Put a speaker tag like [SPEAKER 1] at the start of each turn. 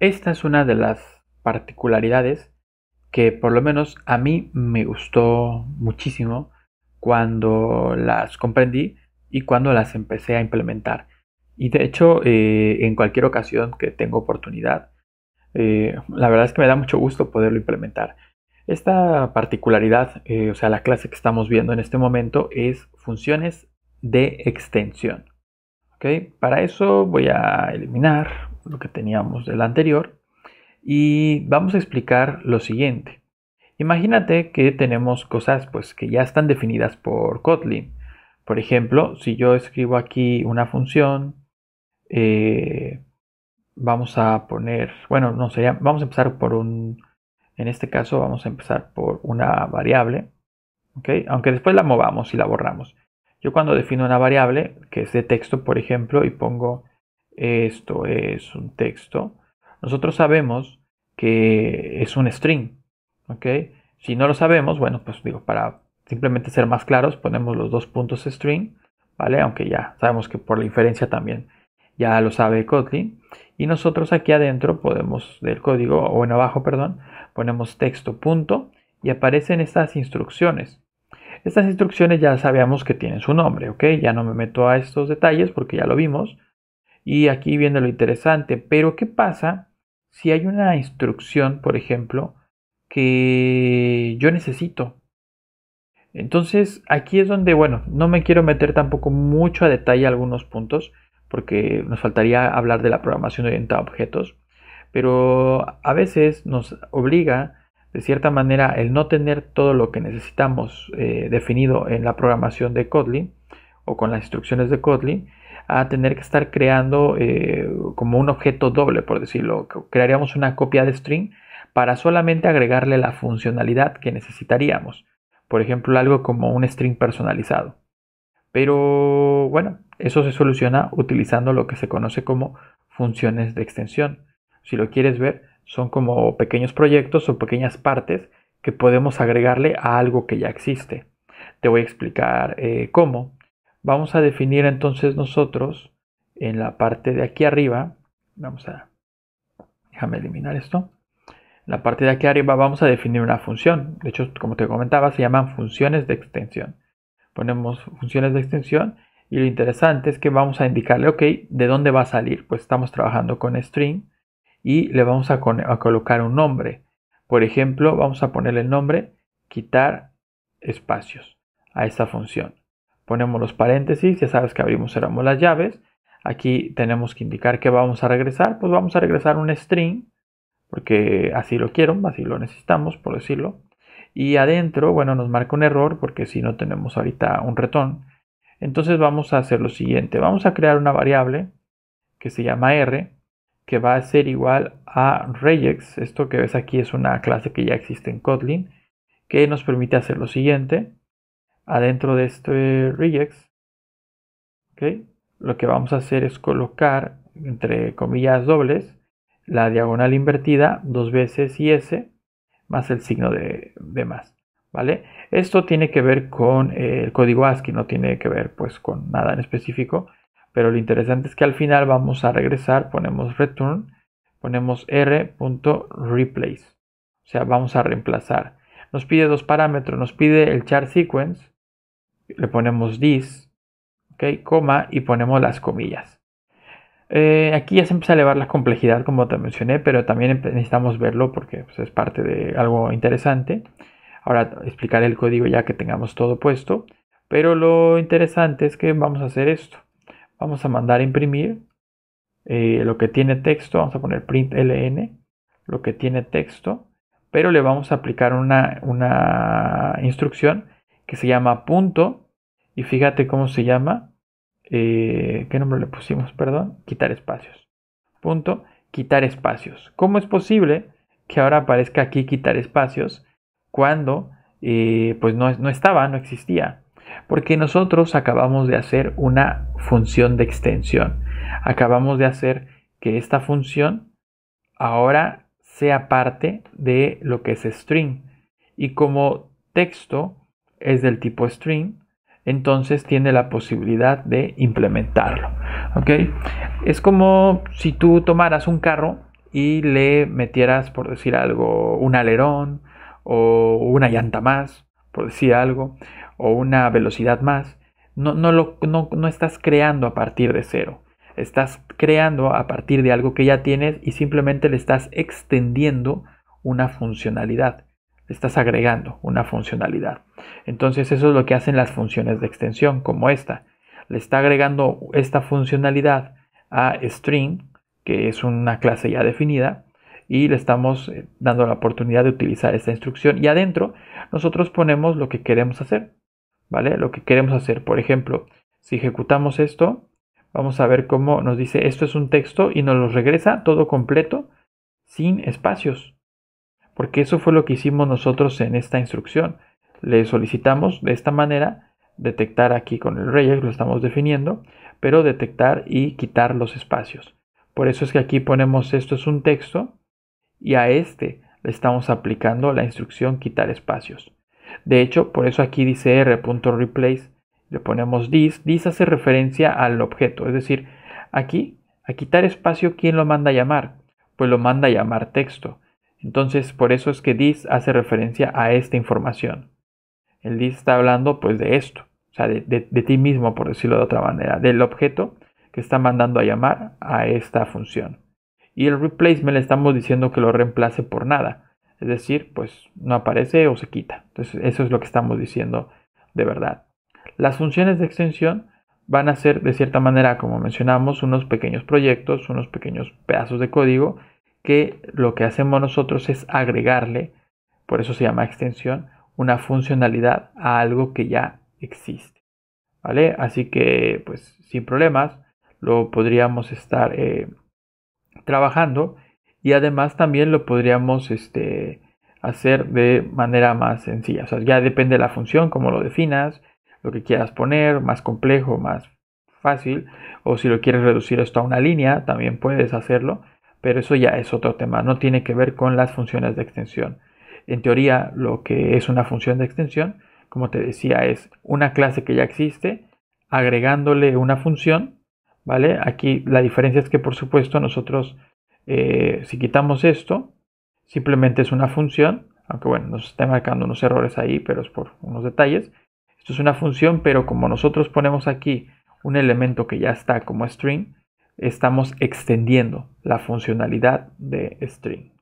[SPEAKER 1] Esta es una de las particularidades que por lo menos a mí me gustó muchísimo cuando las comprendí y cuando las empecé a implementar. Y de hecho, eh, en cualquier ocasión que tengo oportunidad, eh, la verdad es que me da mucho gusto poderlo implementar. Esta particularidad, eh, o sea, la clase que estamos viendo en este momento es funciones de extensión. Para eso voy a eliminar lo que teníamos del anterior, y vamos a explicar lo siguiente. Imagínate que tenemos cosas pues, que ya están definidas por Kotlin. Por ejemplo, si yo escribo aquí una función, eh, vamos a poner, bueno, no sería, vamos a empezar por un, en este caso vamos a empezar por una variable, aunque después la movamos y la borramos. Yo cuando defino una variable, que es de texto, por ejemplo, y pongo esto es un texto, nosotros sabemos que es un string. ¿Ok? Si no lo sabemos, bueno, pues digo, para simplemente ser más claros, ponemos los dos puntos string, ¿vale? Aunque ya sabemos que por la inferencia también ya lo sabe Kotlin. Y nosotros aquí adentro podemos, del código, o en abajo, perdón, ponemos texto punto y aparecen estas instrucciones. Estas instrucciones ya sabíamos que tienen su nombre, ¿ok? Ya no me meto a estos detalles porque ya lo vimos. Y aquí viene lo interesante, pero ¿qué pasa si hay una instrucción, por ejemplo, que yo necesito? Entonces, aquí es donde, bueno, no me quiero meter tampoco mucho a detalle algunos puntos, porque nos faltaría hablar de la programación orientada a objetos, pero a veces nos obliga, de cierta manera, el no tener todo lo que necesitamos eh, definido en la programación de Kotlin o con las instrucciones de Kotlin, a tener que estar creando eh, como un objeto doble, por decirlo. Crearíamos una copia de string para solamente agregarle la funcionalidad que necesitaríamos. Por ejemplo, algo como un string personalizado. Pero bueno, eso se soluciona utilizando lo que se conoce como funciones de extensión. Si lo quieres ver, son como pequeños proyectos o pequeñas partes que podemos agregarle a algo que ya existe. Te voy a explicar eh, cómo. Vamos a definir entonces nosotros en la parte de aquí arriba, vamos a, déjame eliminar esto, en la parte de aquí arriba vamos a definir una función, de hecho como te comentaba se llaman funciones de extensión. Ponemos funciones de extensión y lo interesante es que vamos a indicarle, ok, ¿de dónde va a salir? Pues estamos trabajando con string y le vamos a, a colocar un nombre. Por ejemplo, vamos a ponerle el nombre quitar espacios a esta función ponemos los paréntesis, ya sabes que abrimos, cerramos las llaves. Aquí tenemos que indicar que vamos a regresar, pues vamos a regresar un string, porque así lo quiero, así lo necesitamos, por decirlo. Y adentro, bueno, nos marca un error porque si no tenemos ahorita un retón. Entonces vamos a hacer lo siguiente, vamos a crear una variable que se llama r, que va a ser igual a regex, esto que ves aquí es una clase que ya existe en Kotlin, que nos permite hacer lo siguiente, adentro de este regex, lo que vamos a hacer es colocar entre comillas dobles la diagonal invertida dos veces y s más el signo de, más. ¿Vale? Esto tiene que ver con eh, el código ASCII, no tiene que ver pues con nada en específico, pero lo interesante es que al final vamos a regresar, ponemos return, ponemos r.replace, o sea, vamos a reemplazar. Nos pide dos parámetros, nos pide el char sequence le ponemos this, ok, coma y ponemos las comillas. Eh, aquí ya se empieza a elevar la complejidad, como te mencioné, pero también necesitamos verlo porque pues, es parte de algo interesante. Ahora explicaré el código ya que tengamos todo puesto. Pero lo interesante es que vamos a hacer esto. Vamos a mandar a imprimir eh, lo que tiene texto. Vamos a poner println, lo que tiene texto. Pero le vamos a aplicar una, una instrucción que se llama Punto. Y fíjate cómo se llama. Eh, ¿Qué nombre le pusimos? Perdón. Quitar espacios. Punto. Quitar espacios. ¿Cómo es posible que ahora aparezca aquí quitar espacios cuando eh, pues no, no estaba, no existía? Porque nosotros acabamos de hacer una función de extensión. Acabamos de hacer que esta función ahora sea parte de lo que es string. Y como texto es del tipo string, entonces tiene la posibilidad de implementarlo. ok Es como si tú tomaras un carro y le metieras, por decir algo, un alerón o una llanta más, por decir algo, o una velocidad más. No, no, lo, no, no estás creando a partir de cero. Estás creando a partir de algo que ya tienes y simplemente le estás extendiendo una funcionalidad estás agregando una funcionalidad. Entonces eso es lo que hacen las funciones de extensión como esta. Le está agregando esta funcionalidad a string, que es una clase ya definida, y le estamos eh, dando la oportunidad de utilizar esta instrucción. Y adentro nosotros ponemos lo que queremos hacer, ¿vale? Lo que queremos hacer, por ejemplo, si ejecutamos esto, vamos a ver cómo nos dice esto es un texto y nos lo regresa todo completo sin espacios porque eso fue lo que hicimos nosotros en esta instrucción. Le solicitamos de esta manera detectar aquí con el regex, lo estamos definiendo, pero detectar y quitar los espacios. Por eso es que aquí ponemos esto es un texto y a este le estamos aplicando la instrucción quitar espacios. De hecho, por eso aquí dice r.replace, le ponemos this, this hace referencia al objeto, es decir, aquí a quitar espacio, ¿quién lo manda a llamar? Pues lo manda a llamar texto. Entonces, por eso es que this hace referencia a esta información. El this está hablando pues de esto, o sea, de, de ti mismo, por decirlo de otra manera, del objeto que está mandando a llamar a esta función. Y el replacement le estamos diciendo que lo reemplace por nada. Es decir, pues no aparece o se quita. Entonces, eso es lo que estamos diciendo de verdad. Las funciones de extensión van a ser de cierta manera, como mencionamos, unos pequeños proyectos, unos pequeños pedazos de código que lo que hacemos nosotros es agregarle, por eso se llama extensión, una funcionalidad a algo que ya existe. ¿Vale? Así que, pues, sin problemas, lo podríamos estar eh, trabajando y además también lo podríamos este, hacer de manera más sencilla. O sea, ya depende de la función, cómo lo definas, lo que quieras poner, más complejo, más fácil, o si lo quieres reducir esto a una línea, también puedes hacerlo pero eso ya es otro tema, no tiene que ver con las funciones de extensión. En teoría, lo que es una función de extensión, como te decía, es una clase que ya existe, agregándole una función, ¿vale? Aquí la diferencia es que, por supuesto, nosotros, eh, si quitamos esto, simplemente es una función, aunque bueno, nos está marcando unos errores ahí, pero es por unos detalles. Esto es una función, pero como nosotros ponemos aquí un elemento que ya está como string, estamos extendiendo la funcionalidad de string.